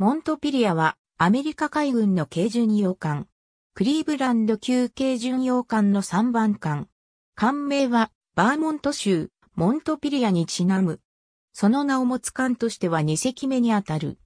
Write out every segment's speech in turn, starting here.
モントピリアはアメリカ海軍の軽巡洋艦。クリーブランド級軽巡洋艦の3番艦。艦名はバーモント州モントピリアにちなむ。その名を持つ艦としては2隻目にあたる。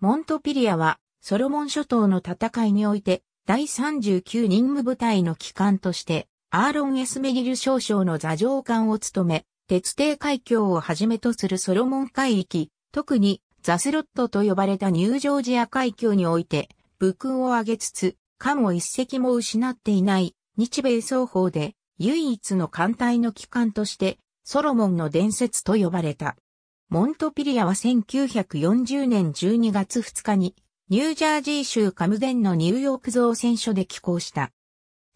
モントピリアはソロモン諸島の戦いにおいて第39任務部隊の機関としてアーロン・エスメリル少将の座上艦を務め、鉄底海峡をはじめとするソロモン海域、特にザスロットと呼ばれたニュージョージア海峡において、武勲を挙げつつ、艦を一隻も失っていない日米双方で唯一の艦隊の機関としてソロモンの伝説と呼ばれた。モントピリアは1940年12月2日にニュージャージー州カムデンのニューヨーク造船所で寄港した。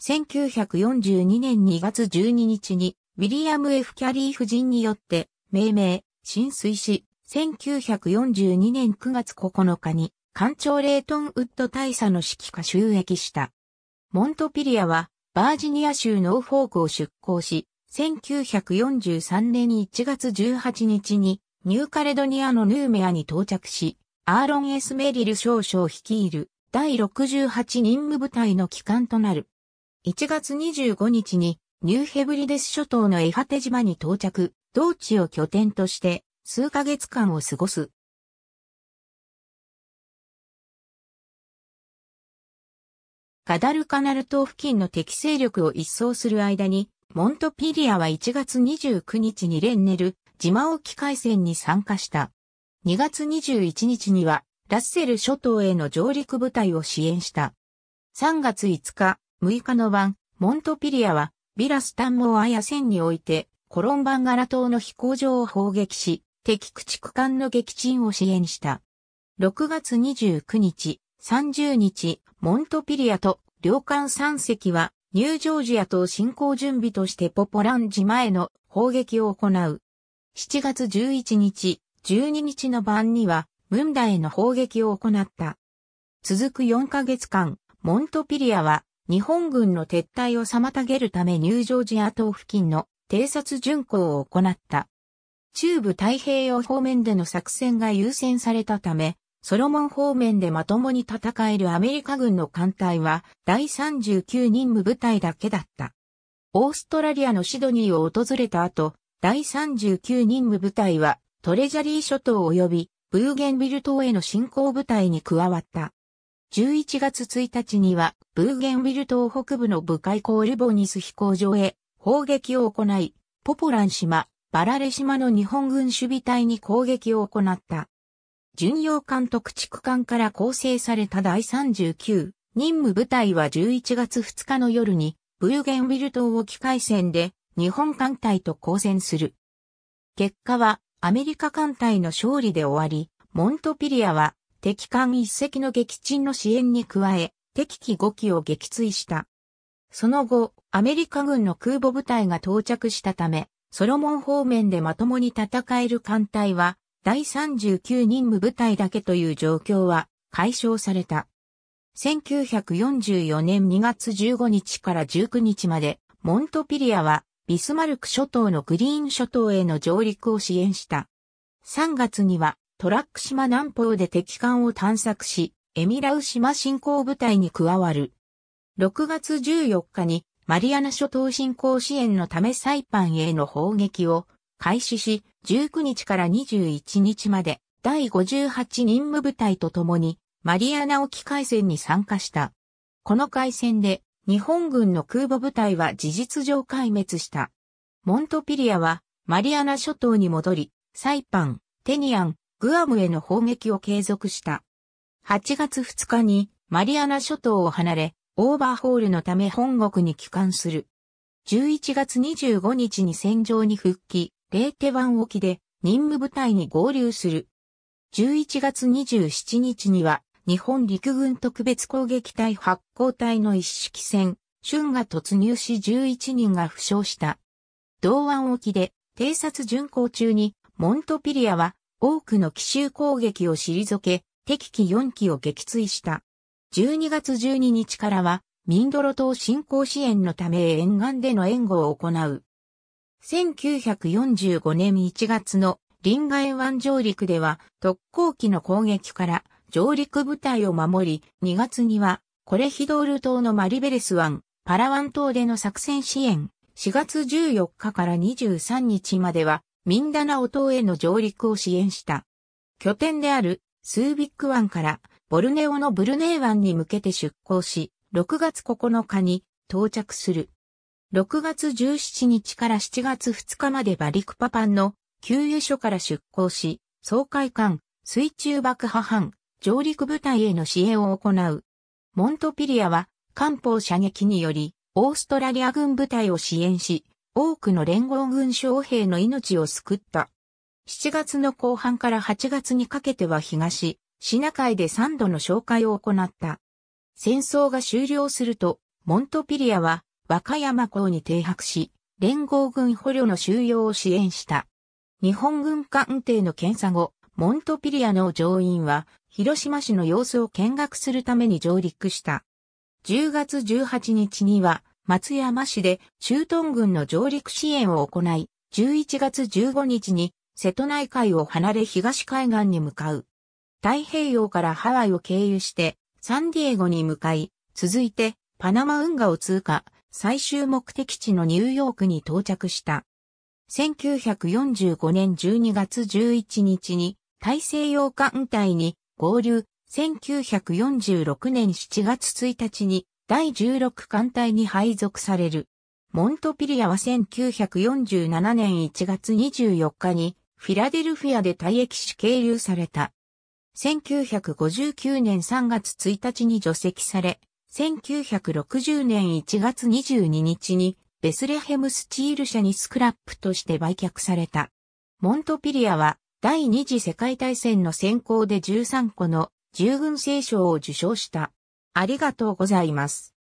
1942年2月12日にウィリアム・ F・ キャリー夫人によって命名、浸水し、1942年9月9日に、艦長レイトンウッド大佐の指揮下収益した。モントピリアは、バージニア州ノーフォークを出港し、1943年1月18日に、ニューカレドニアのヌーメアに到着し、アーロン・エスメリル少将率いる第68任務部隊の機関となる。1月25日にニューヘブリデス諸島のエハテ島に到着、同地を拠点として数ヶ月間を過ごす。ガダルカナル島付近の敵勢力を一掃する間に、モントピリアは1月29日にレンネル、島沖海戦に参加した。2月21日には、ラッセル諸島への上陸部隊を支援した。3月5日、6日の晩、モントピリアは、ビラスタンモアや戦において、コロンバンガラ島の飛行場を砲撃し、敵駆逐艦の撃沈を支援した。6月29日、30日、モントピリアと両艦3隻はニュージョージア島侵攻準備としてポポラン島への砲撃を行う。7月11日、12日の晩にはムンダへの砲撃を行った。続く4ヶ月間、モントピリアは日本軍の撤退を妨げるためニュージョージア島付近の偵察巡航を行った。中部太平洋方面での作戦が優先されたため、ソロモン方面でまともに戦えるアメリカ軍の艦隊は第39任務部隊だけだった。オーストラリアのシドニーを訪れた後、第39任務部隊はトレジャリー諸島及びブーゲンビル島への進行部隊に加わった。11月1日にはブーゲンビル島北部の部海港ルボニス飛行場へ砲撃を行い、ポポラン島、バラレ島の日本軍守備隊に攻撃を行った。巡洋艦と駆逐艦から構成された第39任務部隊は11月2日の夜にブーゲンビル島沖海戦で日本艦隊と交戦する。結果はアメリカ艦隊の勝利で終わり、モントピリアは敵艦一隻の撃沈の支援に加え、敵機5機を撃墜した。その後、アメリカ軍の空母部隊が到着したため、ソロモン方面でまともに戦える艦隊は、第39任務部隊だけという状況は解消された。1944年2月15日から19日まで、モントピリアはビスマルク諸島のグリーン諸島への上陸を支援した。3月にはトラック島南方で敵艦を探索し、エミラウ島侵攻部隊に加わる。6月14日にマリアナ諸島侵攻支援のためサイパンへの砲撃を開始し、19日から21日まで第58任務部隊と共にマリアナ沖海戦に参加した。この海戦で日本軍の空母部隊は事実上壊滅した。モントピリアはマリアナ諸島に戻り、サイパン、テニアン、グアムへの砲撃を継続した。8月2日にマリアナ諸島を離れ、オーバーホールのため本国に帰還する。11月25日に戦場に復帰、レーテ湾沖で任務部隊に合流する。11月27日には日本陸軍特別攻撃隊発光隊の一式戦、春が突入し11人が負傷した。同湾沖で偵察巡航中にモントピリアは多くの奇襲攻撃を退け、敵機4機を撃墜した。12月12日からは、ミンドロ島振興支援のため沿岸での援護を行う。1945年1月のリンガ沿湾上陸では特攻機の攻撃から上陸部隊を守り、2月にはコレヒドール島のマリベレス湾、パラワン島での作戦支援、4月14日から23日まではミンダナオ島への上陸を支援した。拠点であるスービック湾からボルネオのブルネー湾に向けて出港し、6月9日に到着する。6月17日から7月2日までバリクパパンの給油所から出港し、総海艦、水中爆破班、上陸部隊への支援を行う。モントピリアは、艦砲射撃により、オーストラリア軍部隊を支援し、多くの連合軍将兵の命を救った。7月の後半から8月にかけては東、シナ海で3度の紹介を行った。戦争が終了すると、モントピリアは和歌山港に停泊し、連合軍捕虜の収容を支援した。日本軍艦艇の検査後、モントピリアの乗員は、広島市の様子を見学するために上陸した。10月18日には、松山市で駐屯軍の上陸支援を行い、11月15日に瀬戸内海を離れ東海岸に向かう。太平洋からハワイを経由して、サンディエゴに向かい、続いて、パナマ運河を通過、最終目的地のニューヨークに到着した。1945年12月11日に、大西洋艦隊に合流、1946年7月1日に第16艦隊に配属される。モントピリアは1947年1月24日にフィラデルフィアで退役し経由された。1959年3月1日に除籍され、1960年1月22日にベスレヘムスチール社にスクラップとして売却された。モントピリアは第二次世界大戦の先行で13個の従軍聖賞を受賞した。ありがとうございます。